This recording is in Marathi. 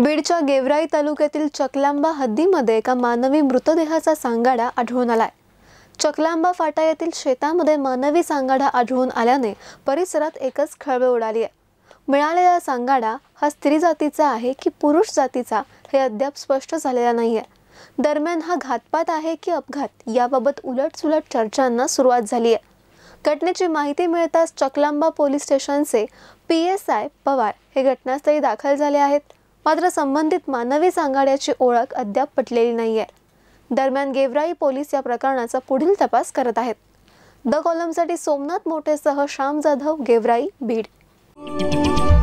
बीडच्या गेवराई तालुक्यातील चकलांबा हद्दीमध्ये एका मानवी मृतदेहाचा सांगाडा आढळून आलाय चकलांबा फाटा येथील शेतामध्ये मानवी सांगाडा आढळून आल्याने परिसरात एकच खळबळ उडाली आहे मिळालेला सांगाडा हा स्त्री जातीचा आहे की पुरुष जातीचा हे अद्याप स्पष्ट झालेला नाही आहे दरम्यान हा घातपात आहे की अपघात याबाबत उलटसुलट चर्चांना सुरुवात झाली आहे घटनेची माहिती मिळताच चकलांबा पोलीस स्टेशनचे पी एस आय पवार हे घटनास्थळी दाखल झाले आहेत मात्र संबंधित मानवी सांगाड्याची ओळख अद्याप पटलेली नाहीये दरम्यान गेवराई पोलीस या प्रकरणाचा पुढील तपास करत आहेत द कॉलमसाठी सोमनाथ मोठेसह श्याम जाधव गेवराई बीड